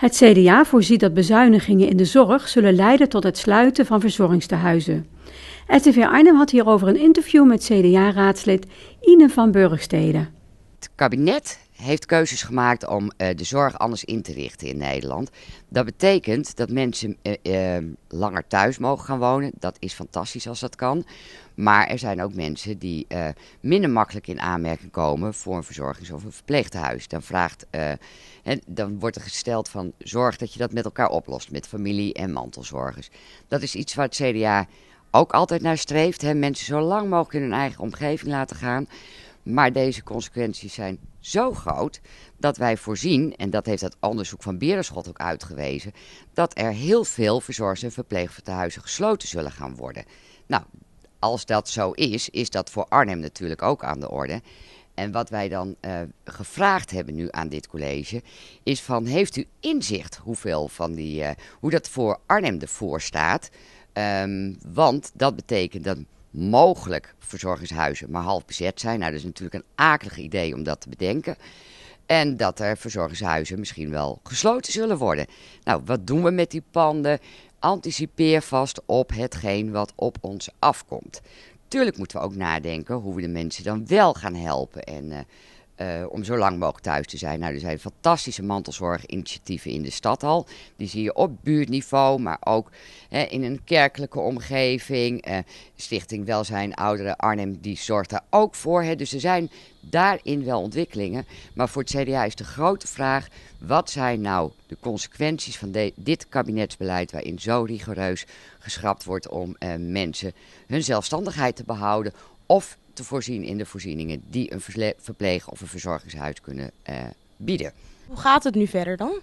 Het CDA voorziet dat bezuinigingen in de zorg zullen leiden tot het sluiten van verzorgingstehuizen. RTV Arnhem had hierover een interview met CDA-raadslid Ine van Burgsteden. Het kabinet heeft keuzes gemaakt om eh, de zorg anders in te richten in Nederland. Dat betekent dat mensen eh, eh, langer thuis mogen gaan wonen. Dat is fantastisch als dat kan. Maar er zijn ook mensen die minder makkelijk in aanmerking komen voor een verzorgings- of een verpleeghuis. Dan, vraagt, en dan wordt er gesteld van zorg dat je dat met elkaar oplost, met familie en mantelzorgers. Dat is iets waar het CDA ook altijd naar streeft. Hè? Mensen zo lang mogelijk in hun eigen omgeving laten gaan. Maar deze consequenties zijn zo groot dat wij voorzien, en dat heeft dat onderzoek van Berenschot ook uitgewezen, dat er heel veel verzorgers en verpleegvertehuizen gesloten zullen gaan worden. Nou, als dat zo is, is dat voor Arnhem natuurlijk ook aan de orde. En wat wij dan eh, gevraagd hebben nu aan dit college, is van heeft u inzicht hoeveel van die, eh, hoe dat voor Arnhem ervoor staat? Ehm, want dat betekent dat mogelijk verzorgingshuizen maar half bezet zijn. Nou, dat is natuurlijk een akelig idee om dat te bedenken. En dat er verzorgingshuizen misschien wel gesloten zullen worden. Nou, wat doen we met die panden? Anticipeer vast op hetgeen wat op ons afkomt. Tuurlijk moeten we ook nadenken hoe we de mensen dan wel gaan helpen. En eh, eh, om zo lang mogelijk thuis te zijn. Nou, er zijn fantastische mantelzorginitiatieven in de stad al. Die zie je op buurtniveau, maar ook in een kerkelijke omgeving. Eh, Stichting Welzijn Ouderen Arnhem, die zorgt daar ook voor. Hè. Dus er zijn daarin wel ontwikkelingen. Maar voor het CDA is de grote vraag: wat zijn nou de consequenties van dit kabinetsbeleid, waarin zo rigoureus geschrapt wordt om eh, mensen hun zelfstandigheid te behouden? Of te voorzien in de voorzieningen die een verpleeg- of een verzorgingshuis kunnen eh, bieden. Hoe gaat het nu verder dan?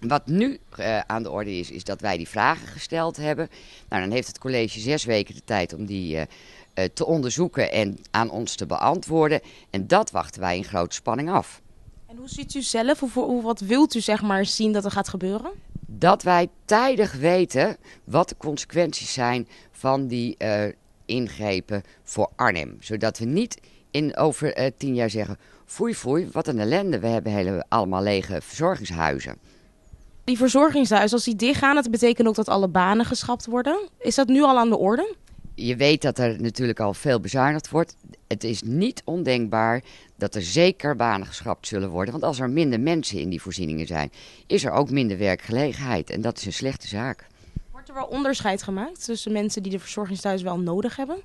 Wat nu eh, aan de orde is, is dat wij die vragen gesteld hebben. Nou, dan heeft het college zes weken de tijd om die eh, te onderzoeken en aan ons te beantwoorden. En dat wachten wij in grote spanning af. En hoe ziet u zelf, Hoe wat wilt u zeg maar zien dat er gaat gebeuren? dat wij tijdig weten wat de consequenties zijn van die ingrepen voor Arnhem. Zodat we niet in over eh, tien jaar zeggen, foei foei, wat een ellende. We hebben hele, allemaal lege verzorgingshuizen. Die verzorgingshuizen, als die dichtgaan, dat betekent ook dat alle banen geschrapt worden. Is dat nu al aan de orde? Je weet dat er natuurlijk al veel bezuinigd wordt. Het is niet ondenkbaar dat er zeker banen geschrapt zullen worden. Want als er minder mensen in die voorzieningen zijn, is er ook minder werkgelegenheid. En dat is een slechte zaak. Wordt er wel onderscheid gemaakt tussen mensen die de verzorgingsthuis wel nodig hebben?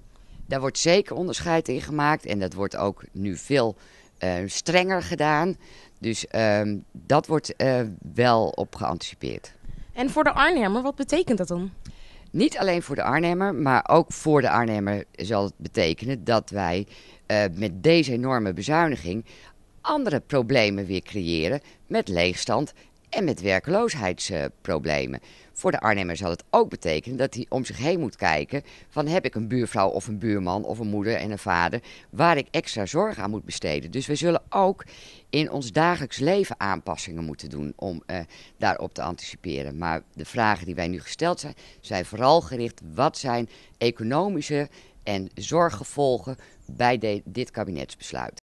Daar wordt zeker onderscheid in gemaakt en dat wordt ook nu veel eh, strenger gedaan. Dus ehm, dat wordt eh, wel op geanticipeerd. En voor de Arnhemmer, wat betekent dat dan? Niet alleen voor de Arnhemmer, maar ook voor de Arnhemmer zal het betekenen dat wij eh, met deze enorme bezuiniging andere problemen weer creëren met leegstand en met werkloosheidsproblemen. Voor de Arnhemmer zal het ook betekenen dat hij om zich heen moet kijken van heb ik een buurvrouw of een buurman of een moeder en een vader waar ik extra zorg aan moet besteden. Dus we zullen ook in ons dagelijks leven aanpassingen moeten doen om eh, daarop te anticiperen. Maar de vragen die wij nu gesteld zijn, zijn vooral gericht wat zijn economische en zorggevolgen bij dit kabinetsbesluit.